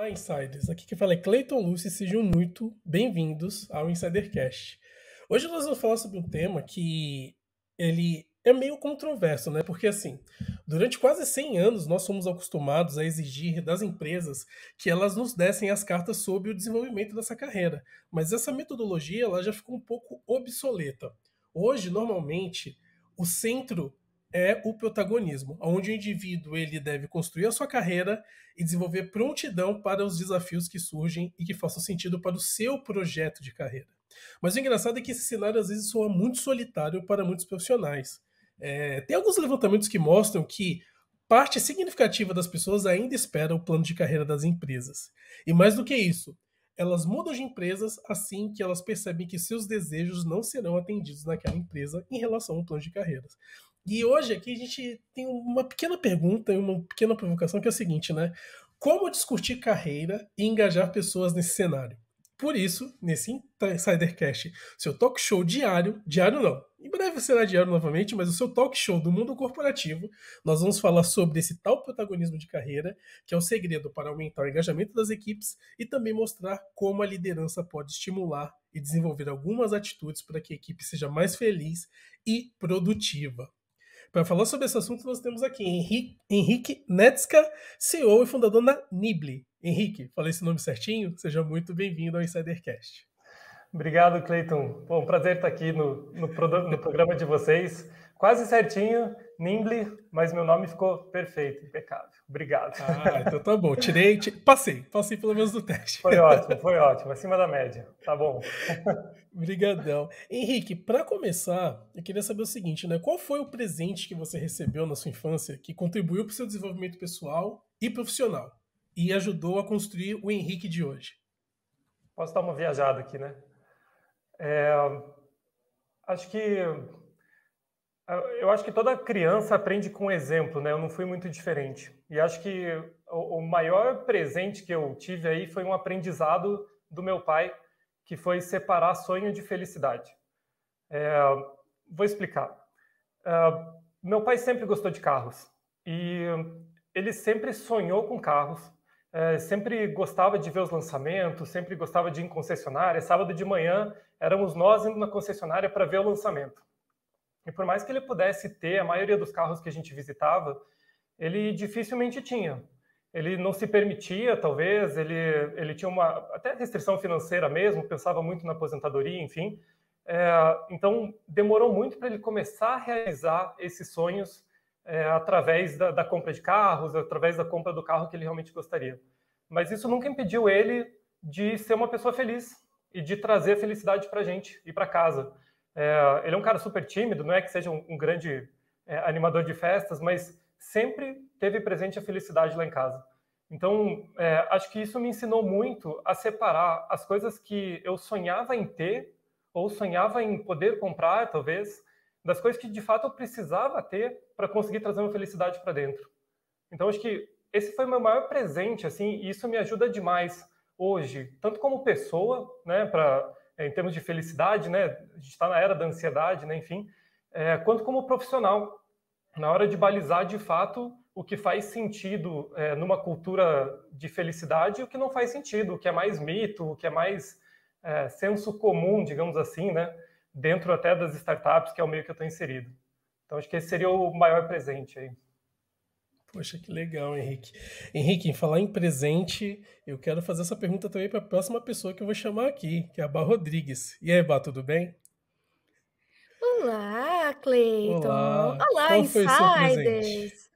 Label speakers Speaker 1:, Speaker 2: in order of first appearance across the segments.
Speaker 1: Olá, insiders! Aqui que fala é Clayton Lucy. sejam muito bem-vindos ao Insidercast. Hoje nós vamos falar sobre um tema que ele é meio controverso, né? Porque assim, durante quase 100 anos nós somos acostumados a exigir das empresas que elas nos dessem as cartas sobre o desenvolvimento dessa carreira, mas essa metodologia ela já ficou um pouco obsoleta. Hoje, normalmente, o centro é o protagonismo, onde o indivíduo ele deve construir a sua carreira e desenvolver prontidão para os desafios que surgem e que façam sentido para o seu projeto de carreira. Mas o engraçado é que esse cenário às vezes soa muito solitário para muitos profissionais. É, tem alguns levantamentos que mostram que parte significativa das pessoas ainda espera o plano de carreira das empresas. E mais do que isso, elas mudam de empresas assim que elas percebem que seus desejos não serão atendidos naquela empresa em relação ao plano de carreiras. E hoje aqui a gente tem uma pequena pergunta e uma pequena provocação que é o seguinte, né? Como discutir carreira e engajar pessoas nesse cenário? Por isso, nesse Insidercast, seu talk show diário, diário não, em breve será diário novamente, mas o seu talk show do mundo corporativo, nós vamos falar sobre esse tal protagonismo de carreira, que é o segredo para aumentar o engajamento das equipes e também mostrar como a liderança pode estimular e desenvolver algumas atitudes para que a equipe seja mais feliz e produtiva. Para falar sobre esse assunto, nós temos aqui Henrique, Henrique CEO e fundador da Nibli. Henrique, falei esse nome certinho? Seja muito bem-vindo ao Insidercast. Obrigado, Cleiton.
Speaker 2: Bom, prazer estar aqui no, no, no programa de vocês. Quase certinho, Nimble, mas meu nome ficou perfeito, impecável. Obrigado. Ah,
Speaker 1: então tá bom. Tirei, passei, passei pelo menos do teste. Foi ótimo,
Speaker 2: foi ótimo, acima da média. Tá bom.
Speaker 1: Obrigadão. Henrique, para começar, eu queria saber o seguinte, né? Qual foi o presente que você recebeu na sua infância que contribuiu para o seu desenvolvimento pessoal e profissional e ajudou a construir o Henrique de hoje? Posso dar uma viajada aqui, né? É...
Speaker 2: Acho que ah, eu acho que toda criança aprende com exemplo, né? Eu não fui muito diferente. E acho que o maior presente que eu tive aí foi um aprendizado do meu pai, que foi separar sonho de felicidade. É, vou explicar. É, meu pai sempre gostou de carros e ele sempre sonhou com carros, é, sempre gostava de ver os lançamentos, sempre gostava de ir em concessionária. Sábado de manhã éramos nós indo na concessionária para ver o lançamento. E por mais que ele pudesse ter, a maioria dos carros que a gente visitava, ele dificilmente tinha. Ele não se permitia, talvez, ele, ele tinha uma até restrição financeira mesmo, pensava muito na aposentadoria, enfim. É, então, demorou muito para ele começar a realizar esses sonhos é, através da, da compra de carros, através da compra do carro que ele realmente gostaria. Mas isso nunca impediu ele de ser uma pessoa feliz e de trazer felicidade para a gente e para casa. É, ele é um cara super tímido, não é que seja um, um grande é, animador de festas, mas sempre teve presente a felicidade lá em casa. Então, é, acho que isso me ensinou muito a separar as coisas que eu sonhava em ter, ou sonhava em poder comprar, talvez, das coisas que de fato eu precisava ter para conseguir trazer uma felicidade para dentro. Então, acho que esse foi meu maior presente, assim, e isso me ajuda demais hoje, tanto como pessoa, né, para é, em termos de felicidade, né? A gente está na era da ansiedade, né? Enfim, é, quanto como profissional, na hora de balizar de fato o que faz sentido é, numa cultura de felicidade e o que não faz sentido, o que é mais mito, o que é mais é, senso comum, digamos assim, né? Dentro até das startups, que é o meio que eu estou inserido. Então, acho que esse seria o maior
Speaker 1: presente aí. Poxa, que legal, Henrique. Henrique, em falar em presente, eu quero fazer essa pergunta também para a próxima pessoa que eu vou chamar aqui, que é a Bá Rodrigues. E aí, Bá, tudo bem?
Speaker 3: Olá, Cleiton. Olá, Olá Qual Insiders.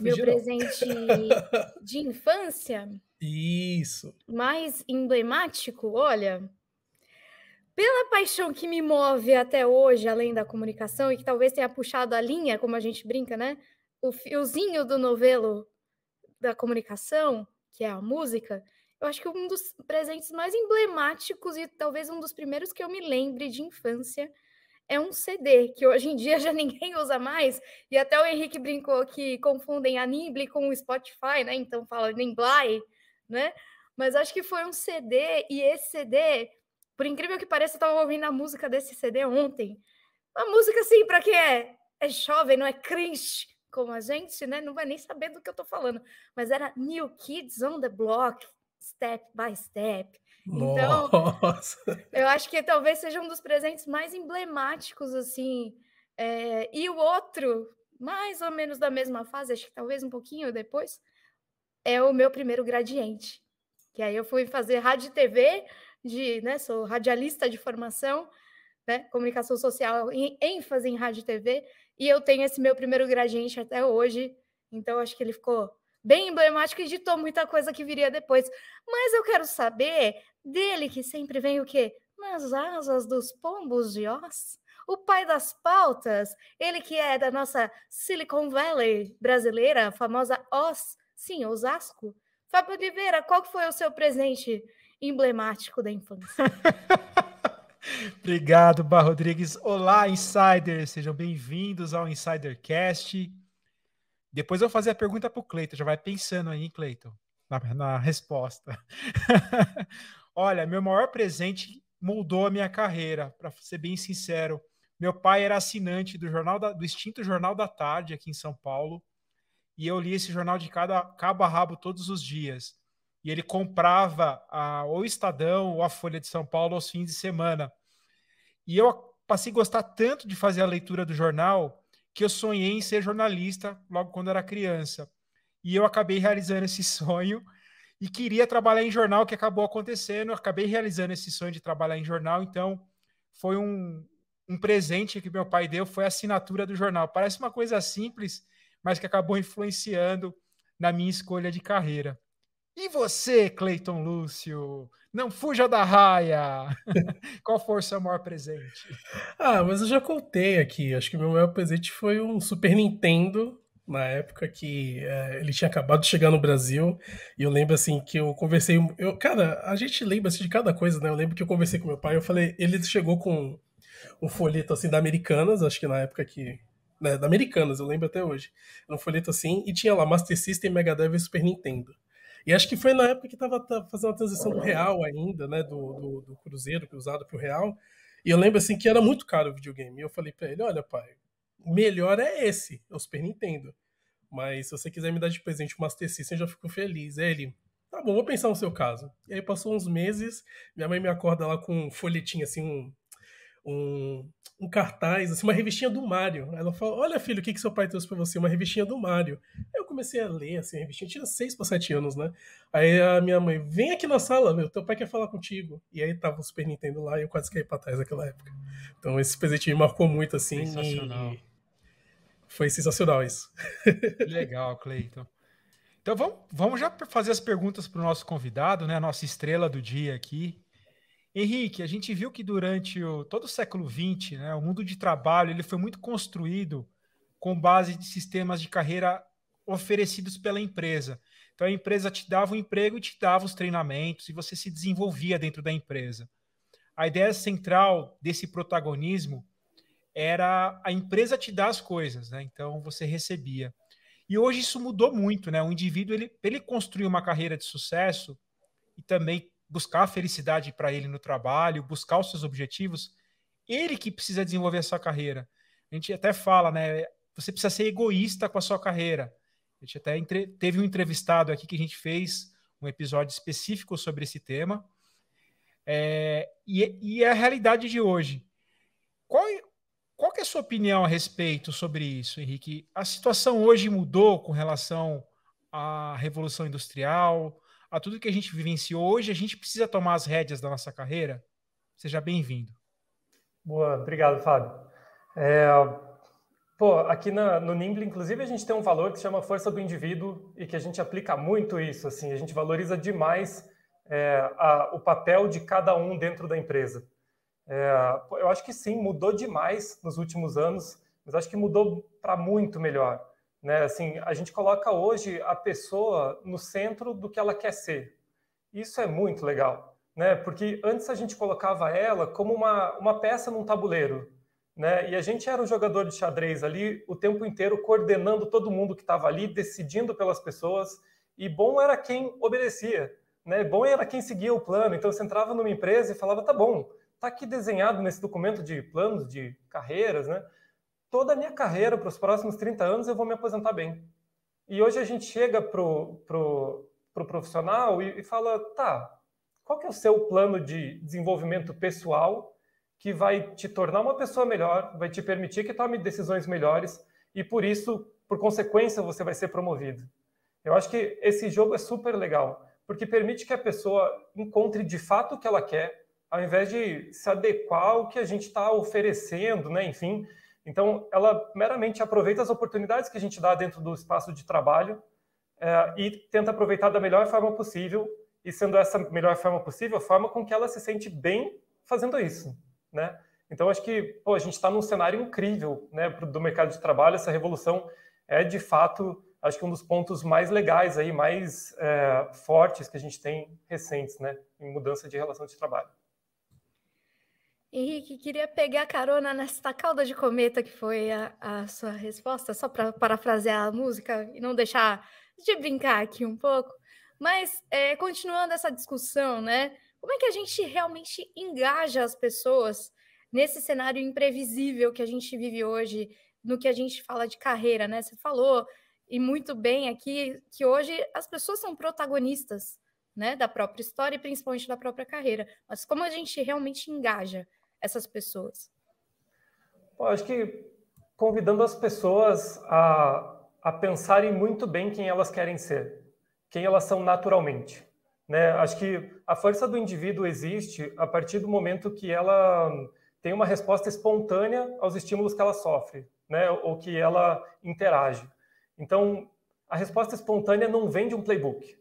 Speaker 1: Meu presente
Speaker 3: de infância.
Speaker 1: Isso.
Speaker 3: Mais emblemático, olha. Pela paixão que me move até hoje, além da comunicação, e que talvez tenha puxado a linha, como a gente brinca, né? o fiozinho do novelo da comunicação, que é a música, eu acho que um dos presentes mais emblemáticos e talvez um dos primeiros que eu me lembre de infância é um CD, que hoje em dia já ninguém usa mais, e até o Henrique brincou que confundem a Nimble com o Spotify, né? Então fala Nimblai, né? Mas acho que foi um CD, e esse CD, por incrível que pareça, eu estava ouvindo a música desse CD ontem. Uma música assim, para quem é, é jovem, não é cringe, como a gente, né, não vai nem saber do que eu estou falando, mas era New Kids on the Block, Step by Step. Então, Nossa. eu acho que talvez seja um dos presentes mais emblemáticos, assim. É, e o outro, mais ou menos da mesma fase, acho que talvez um pouquinho depois, é o meu primeiro gradiente. Que aí eu fui fazer rádio e TV, de, né, sou radialista de formação, né, comunicação social em ênfase em rádio e TV, e eu tenho esse meu primeiro gradiente até hoje. Então, acho que ele ficou bem emblemático e ditou muita coisa que viria depois. Mas eu quero saber dele, que sempre vem o quê? Nas asas dos pombos de Oz? O pai das pautas, ele que é da nossa Silicon Valley brasileira, a famosa Oz, sim, Osasco. Fábio Oliveira, qual foi o seu presente emblemático da infância?
Speaker 4: Obrigado, Bar Rodrigues. Olá, insiders. Sejam bem-vindos ao Insidercast. Depois eu vou fazer a pergunta para o Cleiton. Já vai pensando aí, Cleiton, na, na resposta. Olha, meu maior presente moldou a minha carreira, para ser bem sincero. Meu pai era assinante do jornal da, do extinto Jornal da Tarde aqui em São Paulo, e eu li esse jornal de cada cabo a rabo todos os dias e ele comprava a, ou Estadão ou a Folha de São Paulo aos fins de semana. E eu passei a gostar tanto de fazer a leitura do jornal que eu sonhei em ser jornalista logo quando era criança. E eu acabei realizando esse sonho e queria trabalhar em jornal, que acabou acontecendo. Eu acabei realizando esse sonho de trabalhar em jornal, então foi um, um presente que meu pai deu, foi a assinatura do jornal. Parece uma coisa simples, mas que acabou influenciando na minha escolha de carreira. E você, Cleiton Lúcio, não fuja da raia. Qual foi o seu maior presente?
Speaker 1: Ah, mas eu já contei aqui. Acho que meu maior presente foi um Super Nintendo, na época que é, ele tinha acabado de chegar no Brasil. E eu lembro, assim, que eu conversei... Eu, cara, a gente lembra assim, de cada coisa, né? Eu lembro que eu conversei com meu pai. Eu falei... Ele chegou com um folheto, assim, da Americanas. Acho que na época que né, da Americanas, eu lembro até hoje. Era um folheto assim, e tinha lá Master System, Mega Drive e Super Nintendo. E acho que foi na época que estava fazendo a transição do real ainda, né? Do, do, do Cruzeiro cruzado para o real. E eu lembro assim que era muito caro o videogame. E eu falei para ele: olha, pai, o melhor é esse, é o Super Nintendo. Mas se você quiser me dar de presente o Master System, eu já fico feliz. Aí ele, tá bom, vou pensar no seu caso. E aí passou uns meses, minha mãe me acorda lá com um folhetinho assim, um, um um cartaz, assim, uma revistinha do Mario. Ela falou: Olha, filho, o que, que seu pai trouxe para você? Uma revistinha do Mario. Aí eu comecei a ler, assim, a revistinha. Eu tinha seis para sete anos, né? Aí a minha mãe: Vem aqui na sala, meu, teu pai quer falar contigo. E aí tava o Super Nintendo lá e eu quase caí para trás naquela época. Então esse presente me marcou muito, assim. Sensacional. E... Foi sensacional isso.
Speaker 4: Legal, Cleiton.
Speaker 1: Então vamos, vamos já fazer as perguntas para o nosso
Speaker 4: convidado, né? A nossa estrela do dia aqui. Henrique, a gente viu que durante o, todo o século XX, né, o mundo de trabalho ele foi muito construído com base de sistemas de carreira oferecidos pela empresa. Então a empresa te dava o emprego e te dava os treinamentos e você se desenvolvia dentro da empresa. A ideia central desse protagonismo era a empresa te dar as coisas, né? Então você recebia. E hoje isso mudou muito, né? O indivíduo ele, ele construir uma carreira de sucesso e também buscar a felicidade para ele no trabalho, buscar os seus objetivos, ele que precisa desenvolver a sua carreira. A gente até fala, né? Você precisa ser egoísta com a sua carreira. A gente até entre... teve um entrevistado aqui que a gente fez um episódio específico sobre esse tema. É... E, e é a realidade de hoje. Qual, qual é a sua opinião a respeito sobre isso, Henrique? A situação hoje mudou com relação à Revolução Industrial, a tudo que a gente vivenciou hoje, a gente precisa tomar as rédeas da nossa carreira? Seja bem-vindo. Boa, obrigado, Fábio. É, pô, aqui na, no Nimble, inclusive,
Speaker 2: a gente tem um valor que se chama força do indivíduo e que a gente aplica muito isso, assim, a gente valoriza demais é, a, o papel de cada um dentro da empresa. É, eu acho que sim, mudou demais nos últimos anos, mas acho que mudou para muito melhor. Né? Assim, a gente coloca hoje a pessoa no centro do que ela quer ser. Isso é muito legal, né? Porque antes a gente colocava ela como uma, uma peça num tabuleiro, né? E a gente era um jogador de xadrez ali o tempo inteiro coordenando todo mundo que estava ali, decidindo pelas pessoas. E bom era quem obedecia, né? Bom era quem seguia o plano. Então você entrava numa empresa e falava: tá bom, tá aqui desenhado nesse documento de planos de carreiras, né? toda a minha carreira, para os próximos 30 anos, eu vou me aposentar bem. E hoje a gente chega para o pro, pro profissional e, e fala, tá, qual que é o seu plano de desenvolvimento pessoal que vai te tornar uma pessoa melhor, vai te permitir que tome decisões melhores e por isso, por consequência, você vai ser promovido. Eu acho que esse jogo é super legal, porque permite que a pessoa encontre de fato o que ela quer, ao invés de se adequar ao que a gente está oferecendo, né? Enfim, então, ela meramente aproveita as oportunidades que a gente dá dentro do espaço de trabalho é, e tenta aproveitar da melhor forma possível, e sendo essa melhor forma possível, a forma com que ela se sente bem fazendo isso, né? Então, acho que pô, a gente está num cenário incrível né, do mercado de trabalho. Essa revolução é, de fato, acho que um dos pontos mais legais, aí, mais é, fortes que a gente tem recentes né, em mudança de relação de trabalho.
Speaker 3: Henrique, queria pegar carona nessa cauda de cometa que foi a, a sua resposta, só para parafrasear a música e não deixar de brincar aqui um pouco. Mas, é, continuando essa discussão, né? Como é que a gente realmente engaja as pessoas nesse cenário imprevisível que a gente vive hoje, no que a gente fala de carreira, né? Você falou, e muito bem aqui, que hoje as pessoas são protagonistas, né? Da própria história e principalmente da própria carreira. Mas como a gente realmente engaja essas pessoas?
Speaker 2: Bom, acho que convidando as pessoas a, a pensarem muito bem quem elas querem ser, quem elas são naturalmente. Né? Acho que a força do indivíduo existe a partir do momento que ela tem uma resposta espontânea aos estímulos que ela sofre, né? ou que ela interage. Então, a resposta espontânea não vem de um playbook.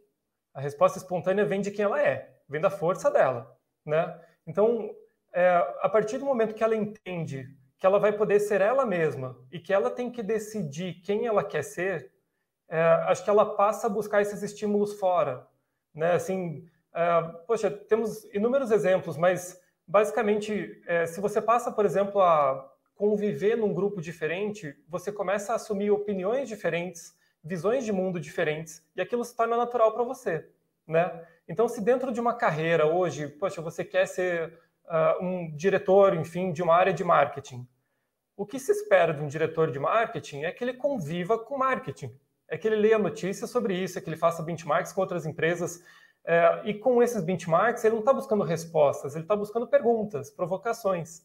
Speaker 2: A resposta espontânea vem de quem ela é, vem da força dela. Né? Então, é, a partir do momento que ela entende que ela vai poder ser ela mesma e que ela tem que decidir quem ela quer ser, é, acho que ela passa a buscar esses estímulos fora, né? Assim, é, poxa, temos inúmeros exemplos, mas basicamente, é, se você passa, por exemplo, a conviver num grupo diferente, você começa a assumir opiniões diferentes, visões de mundo diferentes, e aquilo se torna natural para você, né? Então, se dentro de uma carreira hoje, poxa, você quer ser uh, um diretor, enfim, de uma área de marketing. O que se espera de um diretor de marketing é que ele conviva com marketing, é que ele leia notícias sobre isso, é que ele faça benchmarks com outras empresas. É, e com esses benchmarks, ele não está buscando respostas, ele está buscando perguntas, provocações.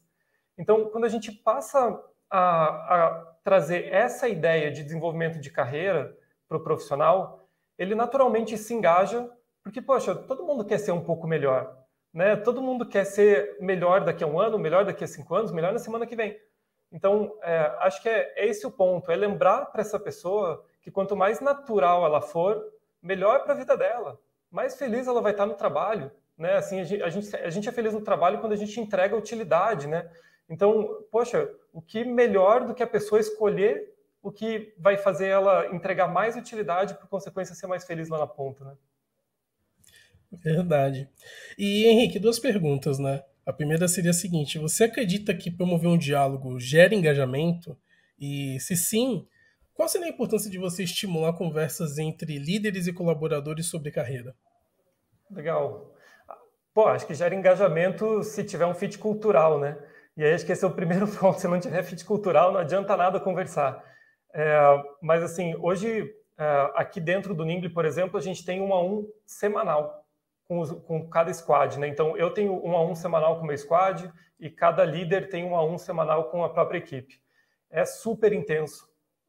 Speaker 2: Então, quando a gente passa a, a trazer essa ideia de desenvolvimento de carreira para o profissional, ele naturalmente se engaja, porque, poxa, todo mundo quer ser um pouco melhor. Né? Todo mundo quer ser melhor daqui a um ano, melhor daqui a cinco anos, melhor na semana que vem. Então, é, acho que é, é esse o ponto: é lembrar para essa pessoa que quanto mais natural ela for, melhor para a vida dela, mais feliz ela vai estar tá no trabalho. Né? Assim, a gente, a gente, a gente é feliz no trabalho quando a gente entrega utilidade. Né? Então, poxa, o que melhor do que a pessoa escolher o que vai fazer ela entregar mais utilidade, por consequência, ser mais feliz lá na ponta, né?
Speaker 1: Verdade. E Henrique, duas perguntas, né? A primeira seria a seguinte: você acredita que promover um diálogo gera engajamento? E se sim, qual seria a importância de você estimular conversas entre líderes e colaboradores sobre carreira?
Speaker 2: Legal. Pô, acho que gera engajamento se tiver um fit cultural, né? E aí acho que esse é o primeiro ponto. Se não tiver fit cultural, não adianta nada conversar. É, mas assim, hoje é, aqui dentro do Nimble, por exemplo, a gente tem um a um semanal com, os, com cada squad, né? Então eu tenho um a um semanal com o meu squad e cada líder tem um a um semanal com a própria equipe. É super intenso,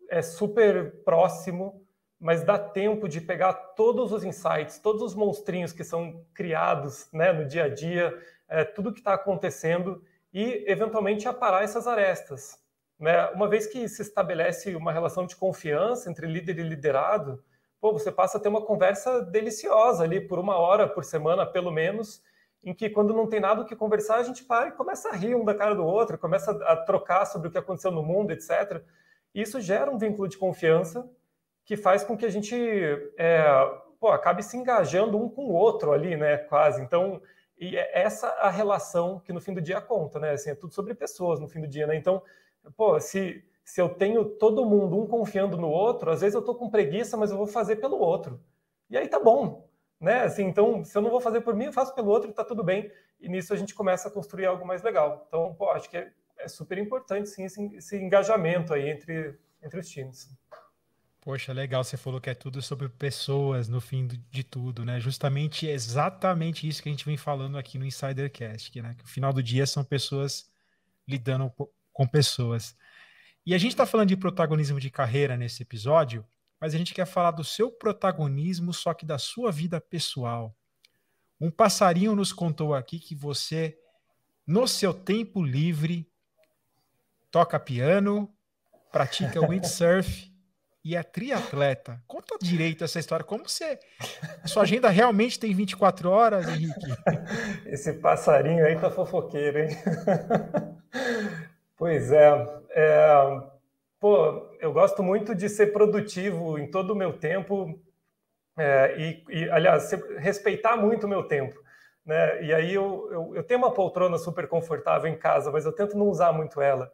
Speaker 2: é super próximo, mas dá tempo de pegar todos os insights, todos os monstrinhos que são criados né, no dia a dia, é, tudo que está acontecendo e eventualmente aparar essas arestas. Né? Uma vez que se estabelece uma relação de confiança entre líder e liderado, pô, você passa a ter uma conversa deliciosa ali por uma hora por semana, pelo menos, em que quando não tem nada o que conversar, a gente para e começa a rir um da cara do outro, começa a trocar sobre o que aconteceu no mundo, etc. Isso gera um vínculo de confiança que faz com que a gente é, pô, acabe se engajando um com o outro ali, né? Quase. Então, e é essa a relação que no fim do dia conta, né? Assim, é tudo sobre pessoas no fim do dia, né? Então, pô, se se eu tenho todo mundo um confiando no outro, às vezes eu estou com preguiça, mas eu vou fazer pelo outro. E aí tá bom, né? Assim, então, se eu não vou fazer por mim, eu faço pelo outro e tá tudo bem. E nisso a gente começa a construir algo mais legal. Então, pô, acho que é, é super importante, sim, esse, esse engajamento aí entre, entre os times.
Speaker 4: Poxa, legal, você falou que é tudo sobre pessoas no fim de tudo, né? Justamente exatamente isso que a gente vem falando aqui no Insidercast, que, né? que o final do dia são pessoas lidando com pessoas. E a gente está falando de protagonismo de carreira nesse episódio, mas a gente quer falar do seu protagonismo, só que da sua vida pessoal. Um passarinho nos contou aqui que você, no seu tempo livre, toca piano, pratica windsurf e é triatleta. Conta direito essa história. Como você. Sua agenda realmente tem 24 horas, Henrique? Esse passarinho aí tá fofoqueiro, hein?
Speaker 2: Pois é. É, pô, eu gosto muito de ser produtivo em todo o meu tempo é, e, e, aliás, respeitar muito o meu tempo. Né? E aí eu, eu, eu, tenho uma poltrona super confortável em casa, mas eu tento não usar muito ela.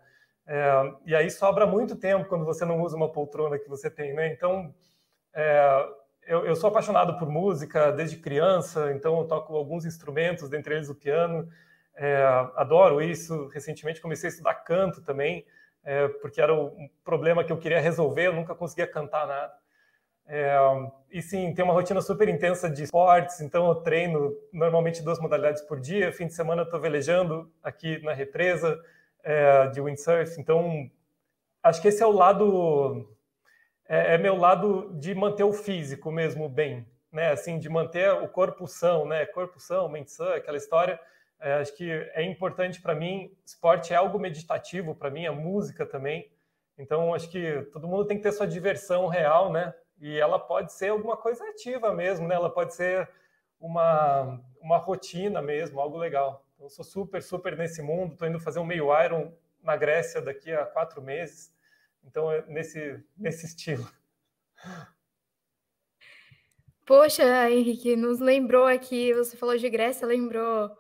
Speaker 2: É, e aí sobra muito tempo quando você não usa uma poltrona que você tem, né? Então, é, eu, eu, sou apaixonado por música desde criança, então eu toco alguns instrumentos, dentre eles o piano. É, adoro isso. Recentemente comecei a estudar canto também é, porque era um problema que eu queria resolver, eu nunca conseguia cantar nada. É, e sim, tem uma rotina super intensa de esportes, então eu treino normalmente duas modalidades por dia. Fim de semana eu estou velejando aqui na represa é, de windsurf, então acho que esse é o lado, é, é meu lado de manter o físico mesmo bem, né? Assim, de manter o corpo são, né? Corpo são, mente sã, aquela história. É, acho que é importante para mim. Esporte é algo meditativo para mim, a é música também. Então, acho que todo mundo tem que ter sua diversão real, né? E ela pode ser alguma coisa ativa mesmo, né? Ela pode ser uma, uma rotina mesmo, algo legal. Então, eu sou super, super nesse mundo. Estou indo fazer um meio Iron na Grécia daqui a quatro meses. Então, é nesse, nesse estilo.
Speaker 3: Poxa, Henrique, nos lembrou aqui, você falou de Grécia, lembrou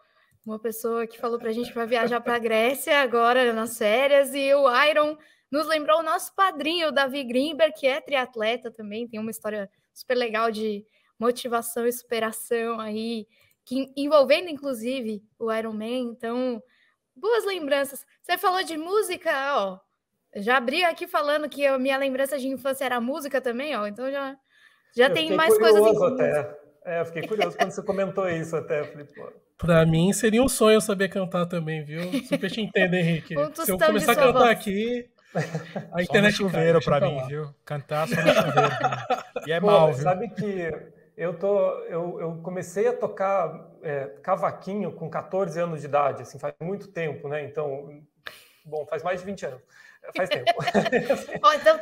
Speaker 3: uma pessoa que falou para a gente que vai viajar para a Grécia agora nas férias, e o Iron nos lembrou o nosso padrinho, o Davi Grimberg, que é triatleta também, tem uma história super legal de motivação e superação aí, que, envolvendo inclusive o Iron Man, então, boas lembranças. Você falou de música, ó, já abri aqui falando que a minha lembrança de infância era música também, ó, então já, já tem mais coisas em até.
Speaker 2: É, eu fiquei curioso quando você comentou isso até. Para
Speaker 1: Pra mim seria um sonho saber cantar também, viu? Super te entendo, Henrique. Se eu começar a cantar voz. aqui, a internet só chuveiro para mim, lá. viu? Cantar só no
Speaker 4: chuveiro. e é pô, mal, viu? Sabe
Speaker 2: que eu, tô, eu, eu comecei a tocar é, cavaquinho com 14 anos de idade, assim, faz muito tempo, né? Então, bom, faz mais de 20 anos.
Speaker 3: Faz tempo. ó, então,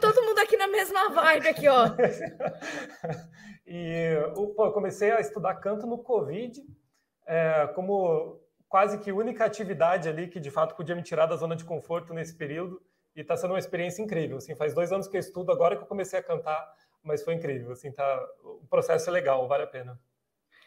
Speaker 3: todo mundo aqui na mesma vibe aqui, ó.
Speaker 2: e pô, eu comecei a estudar canto no Covid, é, como quase que única atividade ali que de fato podia me tirar da zona de conforto nesse período. E está sendo uma experiência incrível. Assim, faz dois anos que eu estudo, agora que eu comecei a cantar, mas foi incrível. Assim, tá, o processo é legal, vale a pena.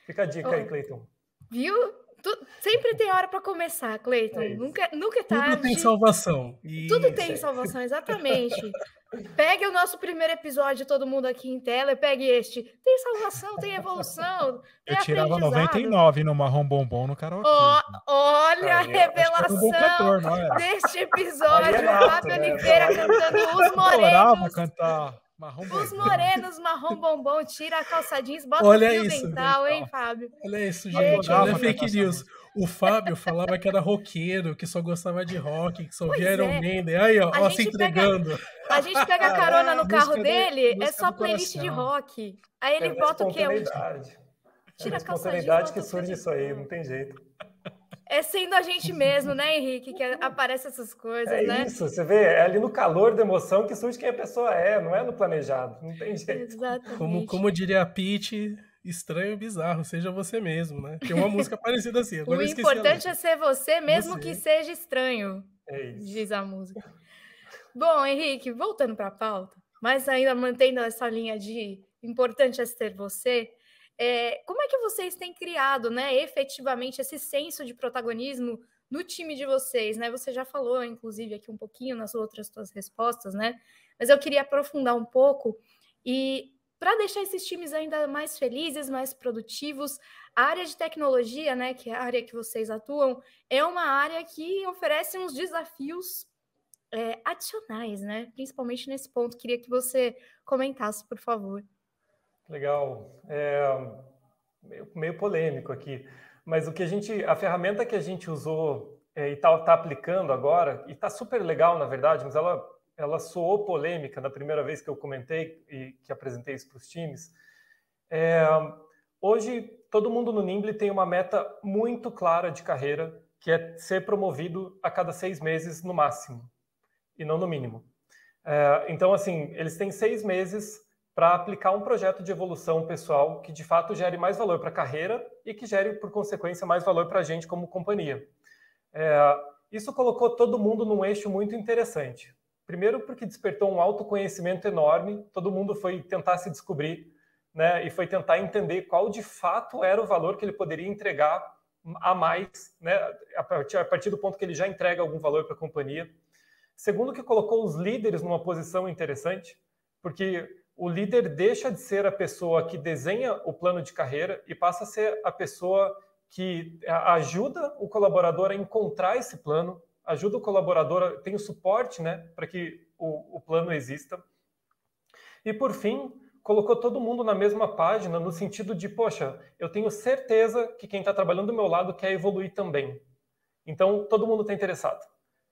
Speaker 2: Fica a
Speaker 3: dica aí, Cleiton. Viu? Tu, sempre tem hora para começar, Cleiton. É nunca, nunca é tarde. Tudo tem
Speaker 1: salvação. Isso. Tudo tem
Speaker 3: salvação, exatamente. Pegue o nosso primeiro episódio, todo mundo aqui em tela, pegue este. Tem salvação, tem evolução. Tem Eu tirava 99
Speaker 4: no Marrom Bombom no karaokê.
Speaker 3: Oh, olha aí, a revelação cantor, é? deste episódio. É o Fábio né? Oliveira cantando Os Morenos.
Speaker 4: Eu cantar.
Speaker 3: Marrom Os morenos, marrom bombom, tira a calça jeans, bota Olha o fio isso, dental, hein, Fábio? Olha isso, gente. Olha é fake
Speaker 1: news. O Fábio falava que era roqueiro, que só gostava de rock, que só via Iron é. Aí, ó, ó se entregando. Pega,
Speaker 3: a gente pega a carona no carro dele, é só playlist de rock. Aí ele é bota o quê? É a responsabilidade que
Speaker 2: surge isso aí, não tem jeito.
Speaker 3: É sendo a gente mesmo, né, Henrique, que aparece essas coisas, é né? Isso,
Speaker 2: você vê, é ali no calor da emoção que surge quem a pessoa é, não é no
Speaker 1: planejado, não tem
Speaker 3: jeito. Exatamente. Como, como
Speaker 1: diria a Pete, estranho e bizarro, seja você mesmo, né? Tem uma música parecida assim. Agora o importante
Speaker 3: é ser você, mesmo você. que seja estranho, é diz a música. Bom, Henrique, voltando para a pauta, mas ainda mantendo essa linha de importante é ser você, é, como é que vocês têm criado, né, efetivamente, esse senso de protagonismo no time de vocês, né? Você já falou, inclusive, aqui um pouquinho nas outras suas respostas, né? Mas eu queria aprofundar um pouco e para deixar esses times ainda mais felizes, mais produtivos, a área de tecnologia, né, que é a área que vocês atuam, é uma área que oferece uns desafios é, adicionais, né? Principalmente nesse ponto. Queria que você comentasse, por favor.
Speaker 2: Legal. É meio, meio polêmico aqui, mas o que a gente, a ferramenta que a gente usou é, e está tá aplicando agora, e está super legal, na verdade, mas ela, ela soou polêmica na primeira vez que eu comentei e que apresentei isso para os times. É, hoje, todo mundo no Nimble tem uma meta muito clara de carreira, que é ser promovido a cada seis meses no máximo, e não no mínimo. É, então, assim, eles têm seis meses para aplicar um projeto de evolução pessoal que de fato gere mais valor para a carreira e que gere, por consequência, mais valor para a gente como companhia. É, isso colocou todo mundo num eixo muito interessante. Primeiro, porque despertou um autoconhecimento enorme, todo mundo foi tentar se descobrir né, e foi tentar entender qual de fato era o valor que ele poderia entregar a mais, né, a, partir, a partir do ponto que ele já entrega algum valor para a companhia. Segundo, que colocou os líderes numa posição interessante, porque o líder deixa de ser a pessoa que desenha o plano de carreira e passa a ser a pessoa que ajuda o colaborador a encontrar esse plano, ajuda o colaborador, a, tem o suporte né, para que o, o plano exista. E, por fim, colocou todo mundo na mesma página, no sentido de, poxa, eu tenho certeza que quem está trabalhando do meu lado quer evoluir também. Então, todo mundo está interessado.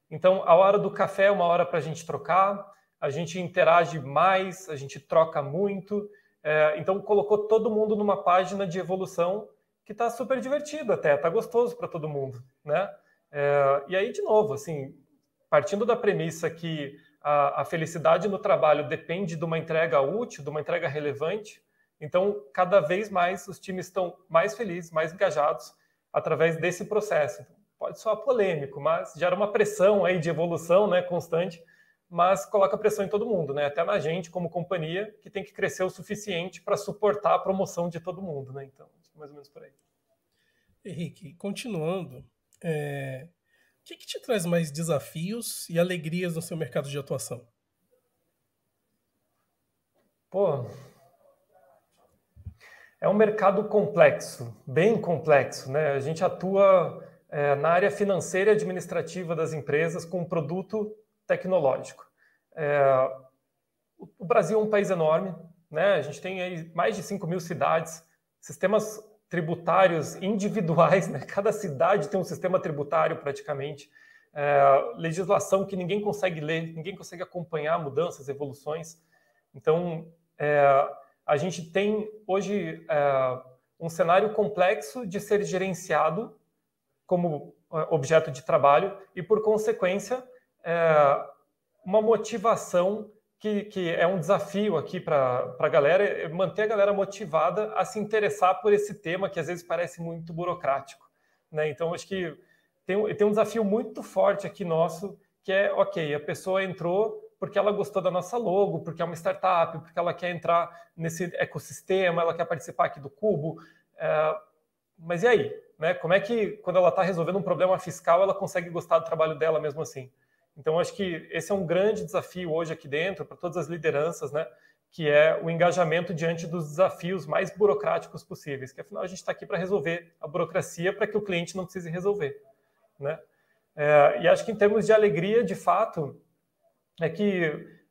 Speaker 2: Então, a hora do café é uma hora para a gente trocar, a gente interage mais, a gente troca muito. É, então, colocou todo mundo numa página de evolução que está super divertido até, está gostoso para todo mundo, né? É, e aí, de novo, assim, partindo da premissa que a, a, felicidade no trabalho depende de uma entrega útil, de uma entrega relevante, então, cada vez mais os times estão mais felizes, mais engajados através desse processo. pode soar polêmico, mas gera uma pressão aí de evolução né, constante mas coloca pressão em todo mundo, né? Até na gente, como companhia, que tem que crescer o suficiente para suportar a promoção de todo mundo, né? Então, mais ou menos por aí.
Speaker 1: Henrique, continuando, é... o que, que te traz mais desafios e alegrias no seu mercado de atuação? Pô, é um mercado complexo,
Speaker 2: bem complexo, né? A gente atua é, na área financeira e administrativa das empresas com um produto tecnológico. É, o Brasil é um país enorme, né? a gente tem mais de 5 mil cidades, sistemas tributários individuais, né? cada cidade tem um sistema tributário praticamente, é, legislação que ninguém consegue ler, ninguém consegue acompanhar mudanças, evoluções. Então, é, a gente tem hoje é, um cenário complexo de ser gerenciado como é, objeto de trabalho e, por consequência, é, uma motivação que, que, é um desafio aqui para a galera, é manter a galera motivada a se interessar por esse tema que às vezes parece muito burocrático. Né? Então, acho que tem, tem um desafio muito forte aqui nosso, que é, ok, a pessoa entrou porque ela gostou da nossa logo, porque é uma startup, porque ela quer entrar nesse ecossistema, ela quer participar aqui do Cubo. É, mas e aí? Né? Como é que, quando ela está resolvendo um problema fiscal, ela consegue gostar do trabalho dela mesmo assim? Então, acho que esse é um grande desafio hoje aqui dentro, para todas as lideranças, né? que é o engajamento diante dos desafios mais burocráticos possíveis, que afinal a gente está aqui para resolver a burocracia para que o cliente não precise resolver. Né? É, e acho que em termos de alegria, de fato, é que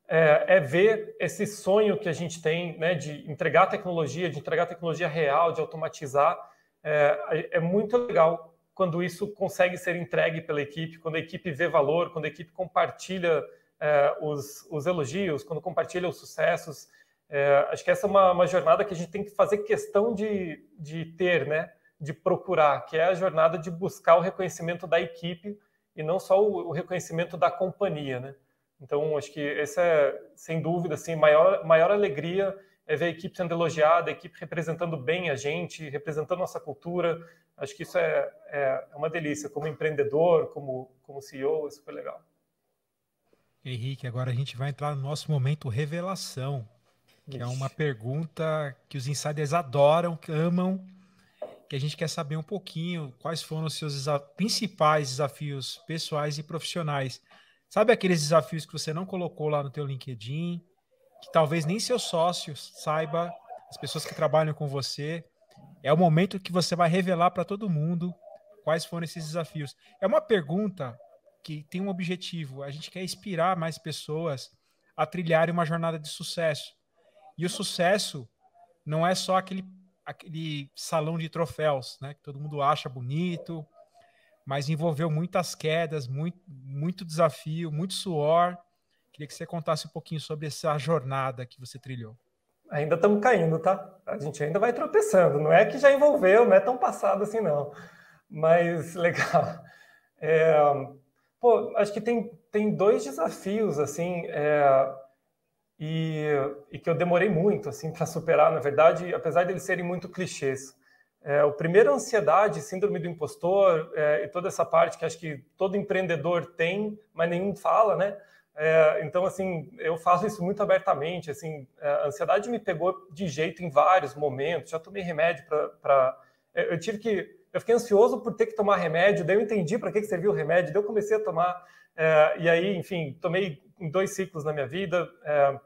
Speaker 2: é, é ver esse sonho que a gente tem né, de entregar tecnologia, de entregar tecnologia real, de automatizar, é, é, é muito legal quando isso consegue ser entregue pela equipe, quando a equipe vê valor, quando a equipe compartilha eh, os, os, elogios, quando compartilha os sucessos. Eh, acho que essa é uma, uma, jornada que a gente tem que fazer questão de, de ter, né? de procurar, que é a jornada de buscar o reconhecimento da equipe e não só o, o reconhecimento da companhia. Né? Então, acho que essa é, sem dúvida, assim, maior, maior alegria é ver a equipe sendo elogiada, a equipe representando bem a gente, representando nossa cultura. Acho que isso é, é, é uma delícia, como empreendedor, como, como CEO, é super
Speaker 4: legal. Henrique, agora a gente vai entrar no nosso momento revelação, que Ixi. é uma pergunta que os insiders adoram, que amam, que a gente quer saber um pouquinho quais foram os seus desa principais desafios pessoais e profissionais. Sabe aqueles desafios que você não colocou lá no teu LinkedIn, que talvez nem seus sócios saiba, as pessoas que trabalham com você. É o momento que você vai revelar para todo mundo quais foram esses desafios. É uma pergunta que tem um objetivo. A gente quer inspirar mais pessoas a trilharem uma jornada de sucesso. E o sucesso não é só aquele, aquele salão de troféus, né? Que todo mundo acha bonito, mas envolveu muitas quedas, muito, muito desafio, muito suor Queria que você contasse um pouquinho sobre essa jornada que você trilhou. Ainda estamos caindo, tá? A gente ainda vai tropeçando. Não é que já envolveu, não é
Speaker 2: tão passado assim, não. Mas legal. É, pô, acho que tem, tem dois desafios, assim, é, e, e, que eu demorei muito, assim, para superar, na verdade, apesar de eles serem muito clichês. É, o primeiro, é a ansiedade, síndrome do impostor é, e toda essa parte que acho que todo empreendedor tem, mas nenhum fala, né? É, então, assim, eu faço isso muito abertamente. Assim, é, a ansiedade me pegou de jeito em vários momentos. Já tomei remédio para. Eu tive que. Eu fiquei ansioso por ter que tomar remédio, daí eu entendi para que, que serviu o remédio, daí eu comecei a tomar. É, e aí, enfim, tomei dois ciclos na minha vida. É,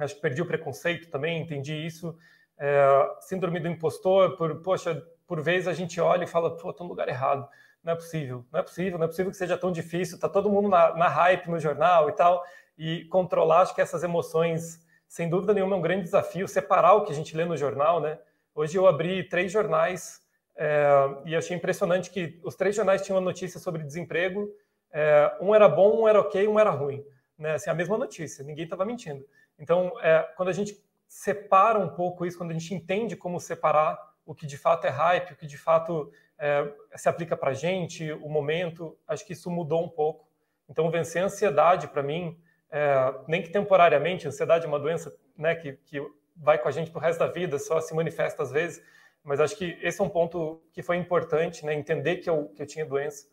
Speaker 2: acho que perdi o preconceito também, entendi isso. É, síndrome do impostor, por, poxa, por vezes a gente olha e fala, pô, estou no lugar errado não é possível, não é possível, não é possível que seja tão difícil, está todo mundo na, na, hype no jornal e tal, e controlar, acho que essas emoções, sem dúvida nenhuma, é um grande desafio, separar o que a gente lê no jornal, né? Hoje eu abri três jornais é, e achei impressionante que os três jornais tinham uma notícia sobre desemprego, é, um era bom, um era ok, um era ruim, né? Assim, a mesma notícia, ninguém estava mentindo. Então, é, quando a gente separa um pouco isso, quando a gente entende como separar o que de fato é hype, o que de fato é, se aplica para a gente, o momento. Acho que isso mudou um pouco. Então, vencer a ansiedade, para mim, é, nem que temporariamente, a ansiedade é uma doença né, que, que vai com a gente para o resto da vida, só se manifesta às vezes, mas acho que esse é um ponto que foi importante, né, entender que eu, que eu tinha doença.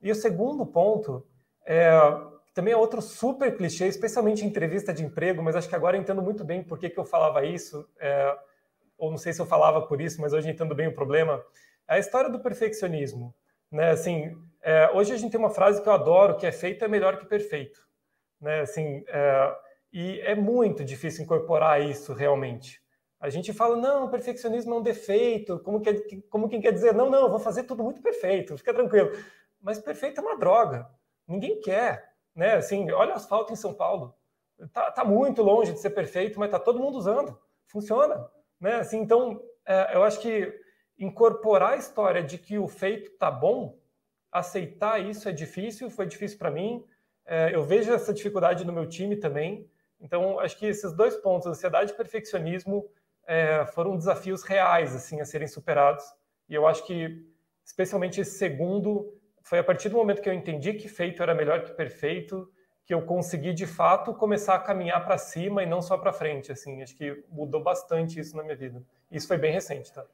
Speaker 2: E o segundo ponto, é, também é outro super clichê, especialmente em entrevista de emprego, mas acho que agora eu entendo muito bem por que, que eu falava isso. É, ou não sei se eu falava por isso, mas hoje entendo bem o problema, é a história do perfeccionismo. Né? Assim, é, hoje a gente tem uma frase que eu adoro, que é feito é melhor que perfeito. Né? Assim, é, e é muito difícil incorporar isso realmente. A gente fala, não, perfeccionismo é um defeito, como, que, como quem quer dizer, não, não, vou fazer tudo muito perfeito, fica tranquilo. Mas perfeito é uma droga, ninguém quer. Né? Assim, olha o asfalto em São Paulo, tá, tá muito longe de ser perfeito, mas tá todo mundo usando, funciona. Né? Assim, então, é, eu acho que incorporar a história de que o feito tá bom, aceitar isso é difícil, foi difícil para mim. É, eu vejo essa dificuldade no meu time também. Então, acho que esses dois pontos, ansiedade e perfeccionismo, é, foram desafios reais assim a serem superados. E eu acho que, especialmente esse segundo, foi a partir do momento que eu entendi que feito era melhor que perfeito que eu consegui de fato começar a caminhar para cima e não só para frente, assim, acho que mudou bastante isso na minha vida. Isso foi bem recente, tá?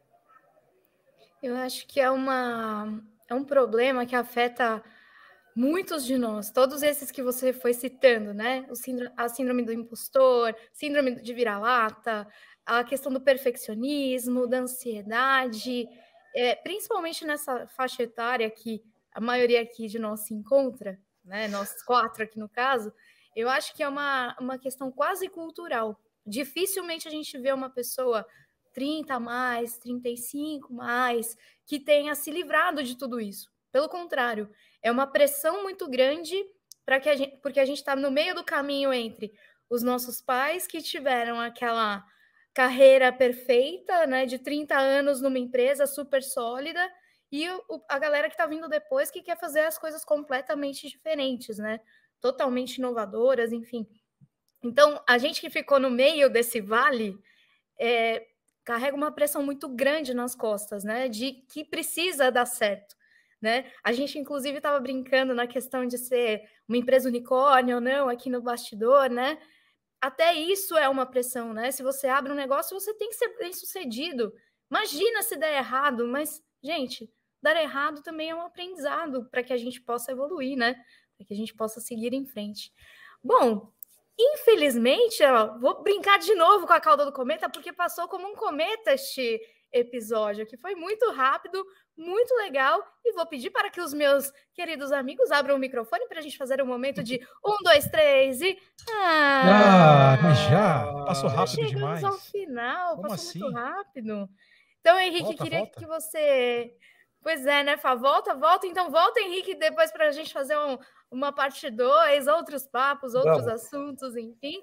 Speaker 3: Eu acho que é uma é um problema que afeta muitos de nós, todos esses que você foi citando, né? O síndrome, a síndrome do impostor, síndrome de vira-lata, a questão do perfeccionismo, da ansiedade, é, principalmente nessa faixa etária que a maioria aqui de nós se encontra, né, nós quatro aqui no caso, eu acho que é uma, uma questão quase cultural. Dificilmente a gente vê uma pessoa 30 mais, 35 mais, que tenha se livrado de tudo isso. Pelo contrário, é uma pressão muito grande para que a gente, porque a gente está no meio do caminho entre os nossos pais que tiveram aquela carreira perfeita, né, de 30 anos numa empresa super sólida, e o, a galera que está vindo depois que quer fazer as coisas completamente diferentes, né? Totalmente inovadoras, enfim. Então, a gente que ficou no meio desse vale é, carrega uma pressão muito grande nas costas, né? De que precisa dar certo. Né? A gente, inclusive, estava brincando na questão de ser uma empresa unicórnio ou não aqui no bastidor, né? Até isso é uma pressão, né? Se você abre um negócio, você tem que ser bem sucedido. Imagina se der errado, mas, gente, dar errado também é um aprendizado para que a gente possa evoluir, né? Para que a gente possa seguir em frente. Bom, infelizmente, ó, vou brincar de novo com a cauda do cometa, porque passou como um cometa este episódio, que foi muito rápido, muito legal, e vou pedir para que os meus queridos amigos abram o microfone para a gente fazer um momento de um, dois, três e... Ah,
Speaker 4: ah já! Passou rápido demais. ao
Speaker 3: final, Como passou assim? muito rápido. Então, Henrique, volta, queria volta. que você Pois é, né, Fá? Volta, volta. Então volta, Henrique, depois para a gente fazer um, uma parte 2, outros papos, outros Vamos. assuntos, enfim.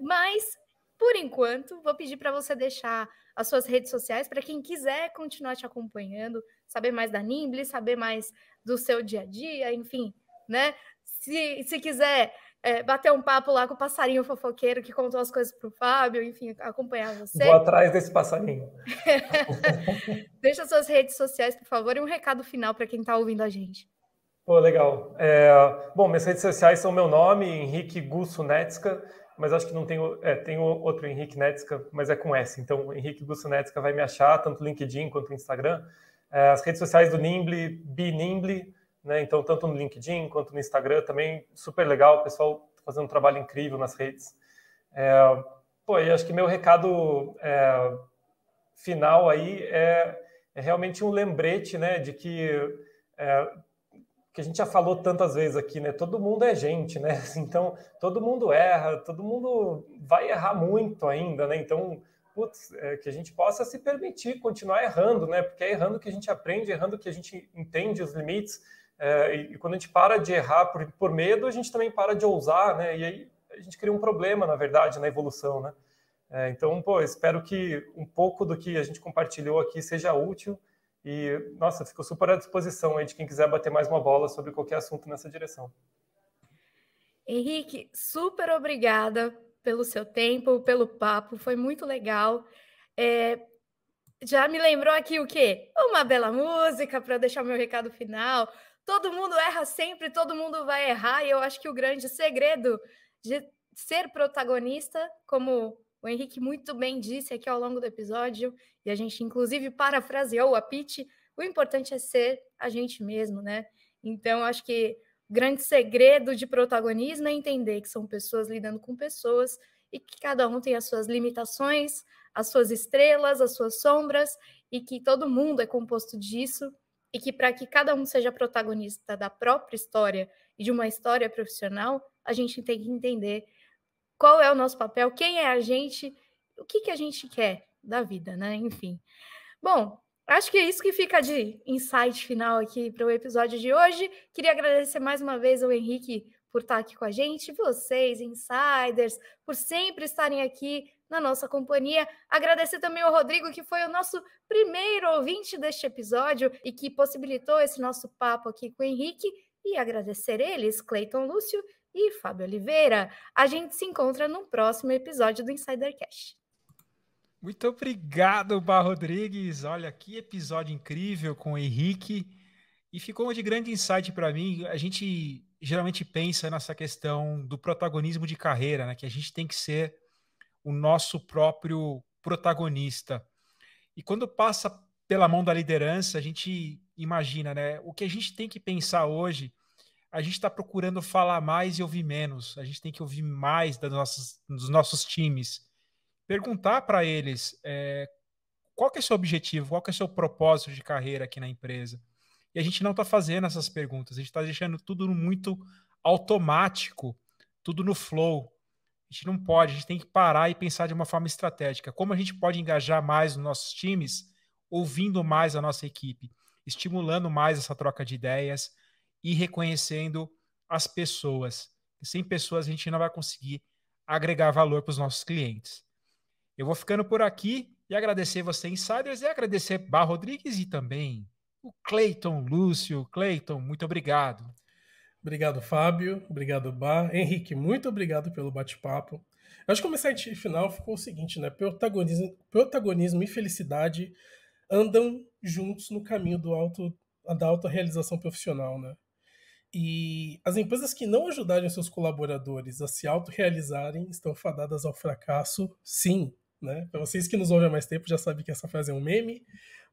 Speaker 3: Mas, por enquanto, vou pedir para você deixar as suas redes sociais para quem quiser continuar te acompanhando, saber mais da Nimble, saber mais do seu dia a dia, enfim, né? Se, se quiser é, bater um papo lá com o passarinho fofoqueiro que contou as coisas para o Fábio, enfim, acompanhar você. Vou atrás desse passarinho. Deixa suas redes sociais, por favor, e um recado final para quem está ouvindo a gente.
Speaker 2: Pô, legal. É, bom, minhas redes sociais são meu nome, Henrique Gusso Netska, mas acho que não tenho. É, tenho outro Henrique Netska, mas é com S. Então, Henrique Gusso Netska vai me achar, tanto no LinkedIn quanto no Instagram. É, as redes sociais do Nimble, Binimble, né? Então, tanto no LinkedIn quanto no Instagram também, super legal. O pessoal fazendo um trabalho incrível nas redes. É, pô, e acho que meu recado é, final aí é, é, realmente um lembrete, né, de que é, que a gente já falou tantas vezes aqui, né? Todo mundo é gente, né? Então, todo mundo erra, todo mundo vai errar muito ainda, né? Então, putz, é, que a gente possa se permitir continuar errando, né? Porque é errando que a gente aprende, é errando que a gente entende os limites, é, e, quando a gente para de errar por, por medo, a gente também para de ousar, né? E aí a gente cria um problema, na verdade, na evolução, né? É, então, pô, espero que um pouco do que a gente compartilhou aqui seja útil. E, nossa, ficou super à disposição aí de quem quiser bater mais uma bola sobre qualquer assunto nessa direção.
Speaker 3: Henrique, super obrigada pelo seu tempo, pelo papo, foi muito legal. É, já me lembrou aqui o quê? Uma bela música para deixar o meu recado final, todo mundo erra sempre, todo mundo vai errar, e eu acho que o grande segredo de ser protagonista, como o Henrique muito bem disse aqui ao longo do episódio, e a gente inclusive parafraseou a Pete, o importante é ser a gente mesmo, né? Então, acho que o grande segredo de protagonismo é entender que são pessoas lidando com pessoas e que cada um tem as suas limitações, as suas estrelas, as suas sombras, e que todo mundo é composto disso e que para que cada um seja protagonista da própria história e de uma história profissional, a gente tem que entender qual é o nosso papel, quem é a gente, o que, que a gente quer da vida, né? Enfim. Bom, acho que é isso que fica de insight final aqui para o episódio de hoje. Queria agradecer mais uma vez ao Henrique por estar aqui com a gente, vocês, insiders, por sempre estarem aqui na nossa companhia. Agradecer também ao Rodrigo, que foi o nosso primeiro ouvinte deste episódio e que possibilitou esse nosso papo aqui com o Henrique. E agradecer eles, Cleiton Lúcio e Fábio Oliveira. A gente se encontra no próximo episódio do Insider Cash
Speaker 4: Muito obrigado, Bar Rodrigues. Olha que episódio incrível com o Henrique. E ficou de grande insight para mim. A gente geralmente pensa nessa questão do protagonismo de carreira, né? Que a gente tem que ser o nosso próprio protagonista. E quando passa pela mão da liderança, a gente imagina, né? O que a gente tem que pensar hoje, a gente está procurando falar mais e ouvir menos. A gente tem que ouvir mais das nossas, dos nossos times. Perguntar para eles é, qual que é o seu objetivo, qual que é o seu propósito de carreira aqui na empresa. E a gente não está fazendo essas perguntas, a gente está deixando tudo muito automático, tudo no flow. A gente não pode, a gente tem que parar e pensar de uma forma estratégica. Como a gente pode engajar mais os nossos times, ouvindo mais a nossa equipe, estimulando mais essa troca de ideias e reconhecendo as pessoas. Sem pessoas a gente não vai conseguir agregar valor para os nossos clientes. Eu vou ficando por aqui e agradecer você, insiders, e agradecer Bar Rodrigues e também
Speaker 1: o Cleiton Lúcio. Cleiton, muito obrigado. Obrigado, Fábio. Obrigado, Bar. Henrique, muito obrigado pelo bate-papo. Acho que o mensagem final ficou o seguinte, né? Protagonismo, protagonismo e felicidade andam juntos no caminho do auto, da autorrealização profissional, né? E as empresas que não ajudarem seus colaboradores a se autorrealizarem estão fadadas ao fracasso, sim. Né? Para vocês que nos ouvem há mais tempo já sabem que essa frase é um meme,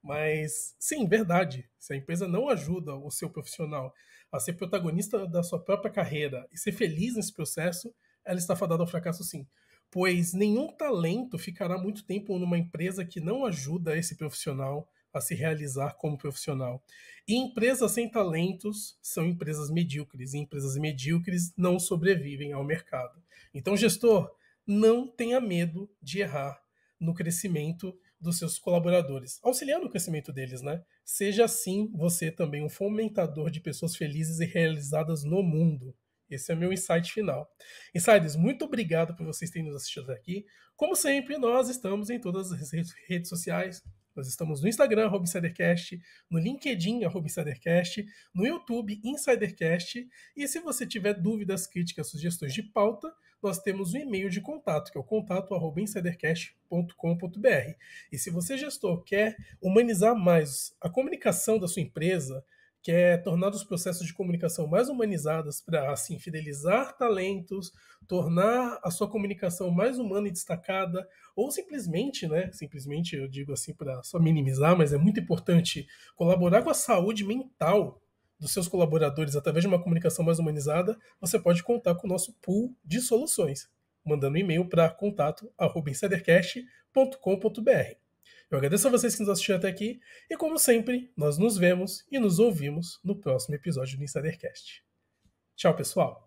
Speaker 1: mas sim, verdade. Se a empresa não ajuda o seu profissional a ser protagonista da sua própria carreira e ser feliz nesse processo, ela está fadada ao fracasso sim. Pois nenhum talento ficará muito tempo numa empresa que não ajuda esse profissional a se realizar como profissional. E empresas sem talentos são empresas medíocres, e empresas medíocres não sobrevivem ao mercado. Então, gestor, não tenha medo de errar no crescimento dos seus colaboradores, auxiliando o crescimento deles, né? Seja assim você é também um fomentador de pessoas felizes e realizadas no mundo. Esse é meu insight final. Insiders, muito obrigado por vocês terem nos assistido até aqui. Como sempre, nós estamos em todas as redes sociais. Nós estamos no Instagram, InsiderCast, no LinkedIn, InsiderCast, no YouTube, InsiderCast. E se você tiver dúvidas, críticas, sugestões de pauta, nós temos um e-mail de contato, que é o contato.insidercast.com.br. E se você, gestor, quer humanizar mais a comunicação da sua empresa, quer tornar os processos de comunicação mais humanizados para, assim, fidelizar talentos, tornar a sua comunicação mais humana e destacada, ou simplesmente, né, simplesmente eu digo assim para só minimizar, mas é muito importante colaborar com a saúde mental dos seus colaboradores através de uma comunicação mais humanizada, você pode contar com o nosso pool de soluções, mandando um e-mail para contato@insidercast.com.br. Eu agradeço a vocês que nos assistiram até aqui e como sempre, nós nos vemos e nos ouvimos no próximo episódio do Insidercast. Tchau, pessoal.